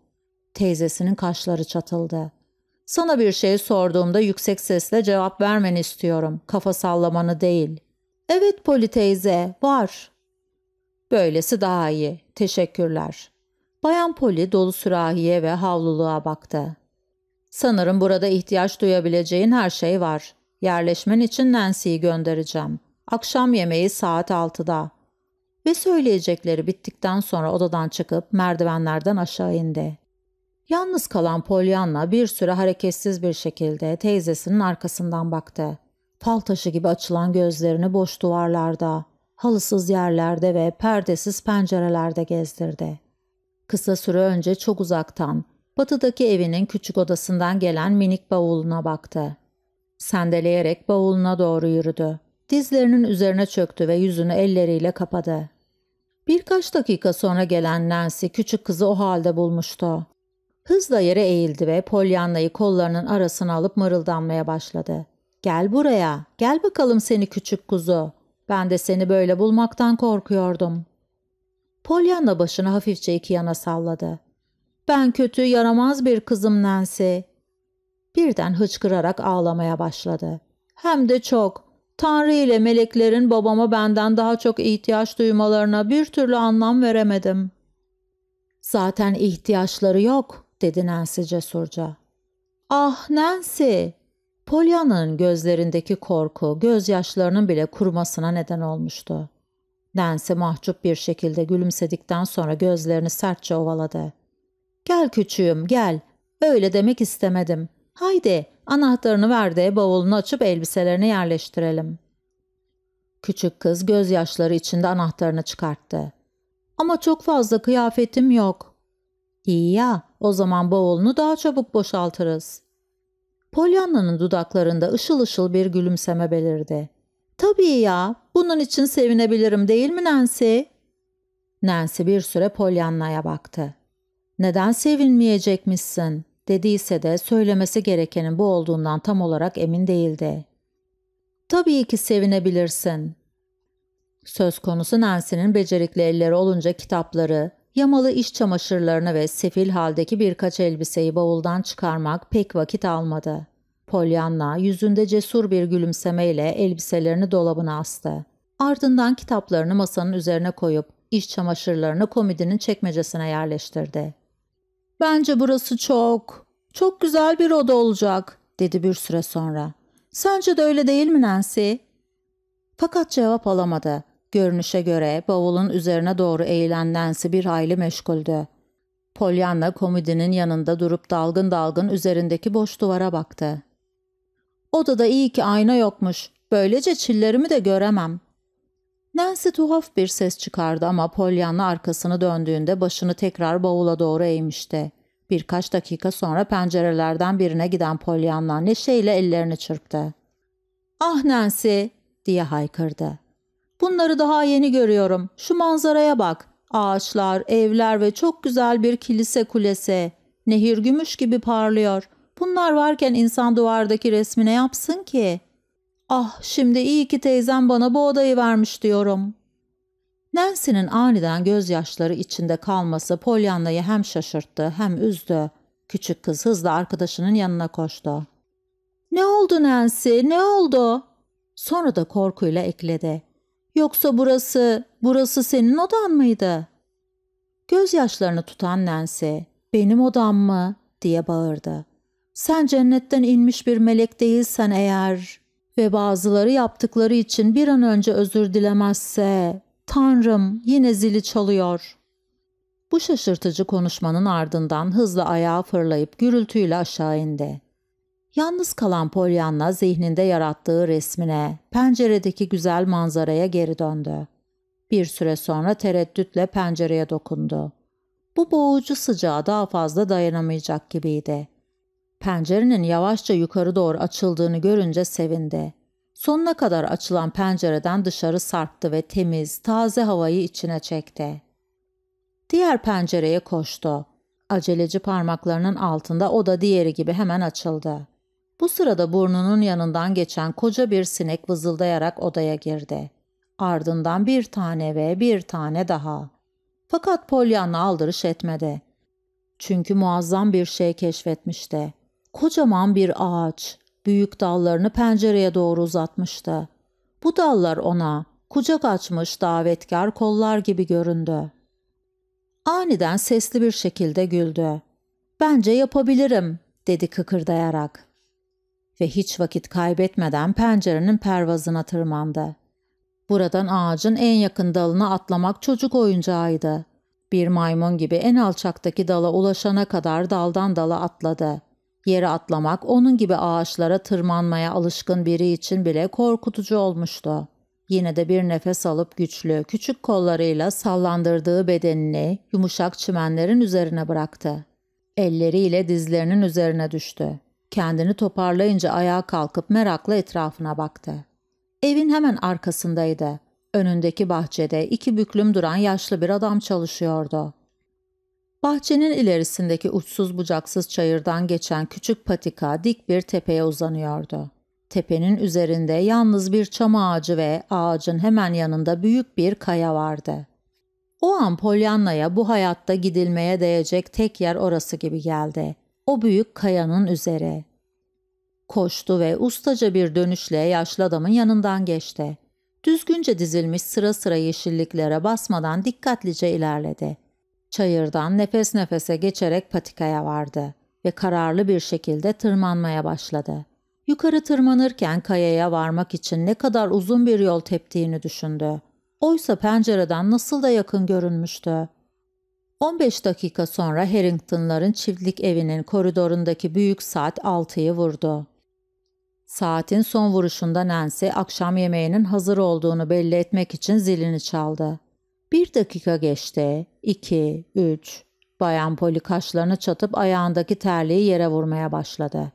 Teyzesinin kaşları çatıldı. Sana bir şey sorduğumda yüksek sesle cevap vermeni istiyorum. Kafa sallamanı değil. Evet Poli teyze, var. Böylesi daha iyi. Teşekkürler. Bayan Poli dolu sürahiye ve havluluğa baktı. Sanırım burada ihtiyaç duyabileceğin her şey var. Yerleşmen için Nancy'yi göndereceğim. Akşam yemeği saat 6'da. Ve söyleyecekleri bittikten sonra odadan çıkıp merdivenlerden aşağı indi. Yalnız kalan Pollyanna bir süre hareketsiz bir şekilde teyzesinin arkasından baktı. Fal taşı gibi açılan gözlerini boş duvarlarda, halısız yerlerde ve perdesiz pencerelerde gezdirdi. Kısa süre önce çok uzaktan, batıdaki evinin küçük odasından gelen minik bavuluna baktı. Sendeleyerek bavuluna doğru yürüdü. Dizlerinin üzerine çöktü ve yüzünü elleriyle kapadı. Birkaç dakika sonra gelen Nancy küçük kızı o halde bulmuştu. Hızla yere eğildi ve Pollyanna'yı kollarının arasına alıp mırıldanmaya başladı. Gel buraya, gel bakalım seni küçük kuzu. Ben de seni böyle bulmaktan korkuyordum. Pollyanna başını hafifçe iki yana salladı. Ben kötü, yaramaz bir kızım Nancy. Birden hıçkırarak ağlamaya başladı. Hem de çok. Tanrı ile meleklerin babama benden daha çok ihtiyaç duymalarına bir türlü anlam veremedim. Zaten ihtiyaçları yok dedi Nancy cesurca. Ah Nancy! Pollyanna'nın gözlerindeki korku gözyaşlarının bile kurumasına neden olmuştu. Nancy mahcup bir şekilde gülümsedikten sonra gözlerini sertçe ovaladı. Gel küçüğüm gel. Öyle demek istemedim. Haydi anahtarını ver de bavulunu açıp elbiselerini yerleştirelim. Küçük kız gözyaşları içinde anahtarını çıkarttı. Ama çok fazla kıyafetim yok. İyi ya o zaman bavulunu daha çabuk boşaltırız. Pollyanna'nın dudaklarında ışıl ışıl bir gülümseme belirdi. Tabii ya, bunun için sevinebilirim değil mi Nancy? Nancy bir süre Pollyanna'ya baktı. Neden sevinmeyecekmişsin dediyse de söylemesi gerekenin bu olduğundan tam olarak emin değildi. Tabii ki sevinebilirsin. Söz konusu Nancy'nin becerikli elleri olunca kitapları, Yamalı iş çamaşırlarını ve sefil haldeki birkaç elbiseyi bavuldan çıkarmak pek vakit almadı. Pollyanna yüzünde cesur bir gülümsemeyle elbiselerini dolabına astı. Ardından kitaplarını masanın üzerine koyup iş çamaşırlarını komodinin çekmecesine yerleştirdi. ''Bence burası çok, çok güzel bir oda olacak.'' dedi bir süre sonra. ''Sence de öyle değil mi Nancy?'' Fakat cevap alamadı. Görünüşe göre bavulun üzerine doğru eğilen Nancy bir hayli meşguldü. Pollyanna komodinin yanında durup dalgın dalgın üzerindeki boş duvara baktı. Odada iyi ki ayna yokmuş. Böylece çillerimi de göremem. Nancy tuhaf bir ses çıkardı ama Pollyanna arkasını döndüğünde başını tekrar bavula doğru eğmişti. Birkaç dakika sonra pencerelerden birine giden Pollyanna neşeyle ellerini çırptı. ''Ah Nancy!'' diye haykırdı. Bunları daha yeni görüyorum. Şu manzaraya bak. Ağaçlar, evler ve çok güzel bir kilise kulesi. Nehir gümüş gibi parlıyor. Bunlar varken insan duvardaki resmine yapsın ki. Ah şimdi iyi ki teyzem bana bu odayı vermiş diyorum. Nancy'nin aniden gözyaşları içinde kalması Pollyanna'yı hem şaşırttı hem üzdü. Küçük kız hızla arkadaşının yanına koştu. Ne oldu Nancy ne oldu? Sonra da korkuyla ekledi. Yoksa burası, burası senin odan mıydı? Gözyaşlarını tutan Nense, benim odam mı? diye bağırdı. Sen cennetten inmiş bir melek değilsen eğer ve bazıları yaptıkları için bir an önce özür dilemezse, Tanrım yine zili çalıyor. Bu şaşırtıcı konuşmanın ardından hızla ayağa fırlayıp gürültüyle aşağı indi. Yalnız kalan Pollyanna zihninde yarattığı resmine, penceredeki güzel manzaraya geri döndü. Bir süre sonra tereddütle pencereye dokundu. Bu boğucu sıcağa daha fazla dayanamayacak gibiydi. Pencerenin yavaşça yukarı doğru açıldığını görünce sevindi. Sonuna kadar açılan pencereden dışarı sarktı ve temiz, taze havayı içine çekti. Diğer pencereye koştu. Aceleci parmaklarının altında o da diğeri gibi hemen açıldı. Bu sırada burnunun yanından geçen koca bir sinek vızıldayarak odaya girdi. Ardından bir tane ve bir tane daha. Fakat Pollyanna aldırış etmedi. Çünkü muazzam bir şey keşfetmişti. Kocaman bir ağaç, büyük dallarını pencereye doğru uzatmıştı. Bu dallar ona kucak açmış davetkar kollar gibi göründü. Aniden sesli bir şekilde güldü. "Bence yapabilirim." dedi kıkırdayarak ve hiç vakit kaybetmeden pencerenin pervazına tırmandı. Buradan ağacın en yakın dalına atlamak çocuk oyuncağıydı. Bir maymun gibi en alçaktaki dala ulaşana kadar daldan dala atladı. Yere atlamak onun gibi ağaçlara tırmanmaya alışkın biri için bile korkutucu olmuştu. Yine de bir nefes alıp güçlü, küçük kollarıyla sallandırdığı bedenini yumuşak çimenlerin üzerine bıraktı. Elleriyle dizlerinin üzerine düştü. Kendini toparlayınca ayağa kalkıp merakla etrafına baktı. Evin hemen arkasındaydı. Önündeki bahçede iki büklüm duran yaşlı bir adam çalışıyordu. Bahçenin ilerisindeki uçsuz bucaksız çayırdan geçen küçük patika dik bir tepeye uzanıyordu. Tepenin üzerinde yalnız bir çam ağacı ve ağacın hemen yanında büyük bir kaya vardı. O an Pollyanna'ya bu hayatta gidilmeye değecek tek yer orası gibi geldi o büyük kayanın üzere. Koştu ve ustaca bir dönüşle yaşlı adamın yanından geçti. Düzgünce dizilmiş sıra sıra yeşilliklere basmadan dikkatlice ilerledi. Çayırdan nefes nefese geçerek patikaya vardı ve kararlı bir şekilde tırmanmaya başladı. Yukarı tırmanırken kayaya varmak için ne kadar uzun bir yol teptiğini düşündü. Oysa pencereden nasıl da yakın görünmüştü. 15 dakika sonra Harrington'ların çiftlik evinin koridorundaki büyük saat 6'yı vurdu. Saatin son vuruşunda Nancy akşam yemeğinin hazır olduğunu belli etmek için zilini çaldı. Bir dakika geçti. İki, üç. Bayan Poli kaşlarını çatıp ayağındaki terliği yere vurmaya başladı.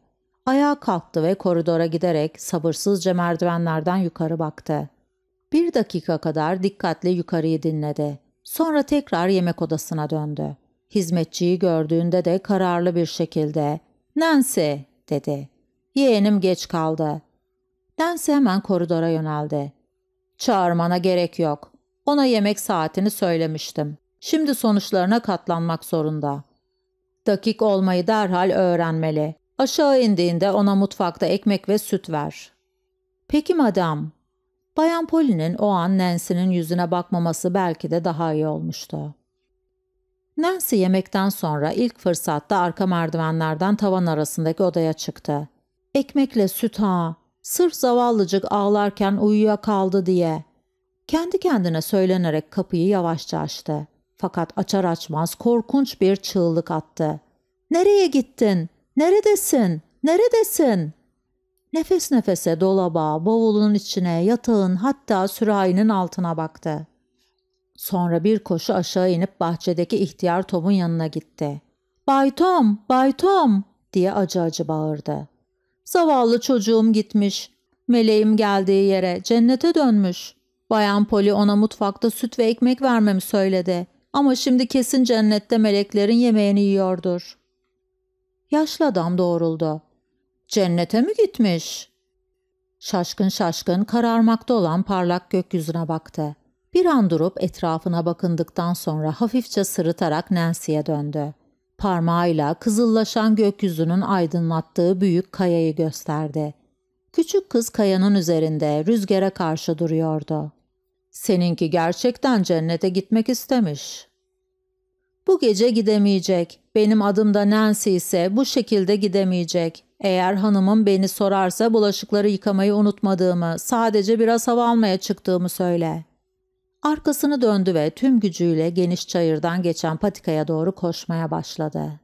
Ayağa kalktı ve koridora giderek sabırsızca merdivenlerden yukarı baktı. Bir dakika kadar dikkatle yukarıyı dinledi. Sonra tekrar yemek odasına döndü. Hizmetçiyi gördüğünde de kararlı bir şekilde ''Nancy'' dedi. ''Yeğenim geç kaldı.'' Nancy hemen koridora yöneldi. ''Çağırmana gerek yok. Ona yemek saatini söylemiştim. Şimdi sonuçlarına katlanmak zorunda. Dakik olmayı derhal öğrenmeli. Aşağı indiğinde ona mutfakta ekmek ve süt ver.'' ''Peki madam.'' Bayan Polly'nin o an Nancy'nin yüzüne bakmaması belki de daha iyi olmuştu. Nancy yemekten sonra ilk fırsatta arka merdivenlerden tavan arasındaki odaya çıktı. Ekmekle süt ha, sırf zavallıcık ağlarken uyuya kaldı diye. Kendi kendine söylenerek kapıyı yavaşça açtı. Fakat açar açmaz korkunç bir çığlık attı. ''Nereye gittin? Neredesin? Neredesin?'' Nefes nefese dolaba, bavulun içine, yatağın hatta sürahinin altına baktı. Sonra bir koşu aşağı inip bahçedeki ihtiyar Tom'un yanına gitti. ''Bay Tom, Bay Tom!'' diye acı acı bağırdı. ''Zavallı çocuğum gitmiş. Meleğim geldiği yere, cennete dönmüş. Bayan Polly ona mutfakta süt ve ekmek vermemi söyledi. Ama şimdi kesin cennette meleklerin yemeğini yiyordur.'' Yaşlı adam doğruldu. Cennete mi gitmiş? Şaşkın şaşkın kararmakta olan parlak gökyüzüne baktı. Bir an durup etrafına bakındıktan sonra hafifçe sırıtarak Nancy'ye döndü. Parmağıyla kızıllaşan gökyüzünün aydınlattığı büyük kayayı gösterdi. Küçük kız kayanın üzerinde rüzgara karşı duruyordu. Seninki gerçekten cennete gitmek istemiş. Bu gece gidemeyecek. Benim adım da Nancy ise bu şekilde gidemeyecek. Eğer hanımım beni sorarsa bulaşıkları yıkamayı unutmadığımı, sadece biraz hava almaya çıktığımı söyle. Arkasını döndü ve tüm gücüyle geniş çayırdan geçen patikaya doğru koşmaya başladı.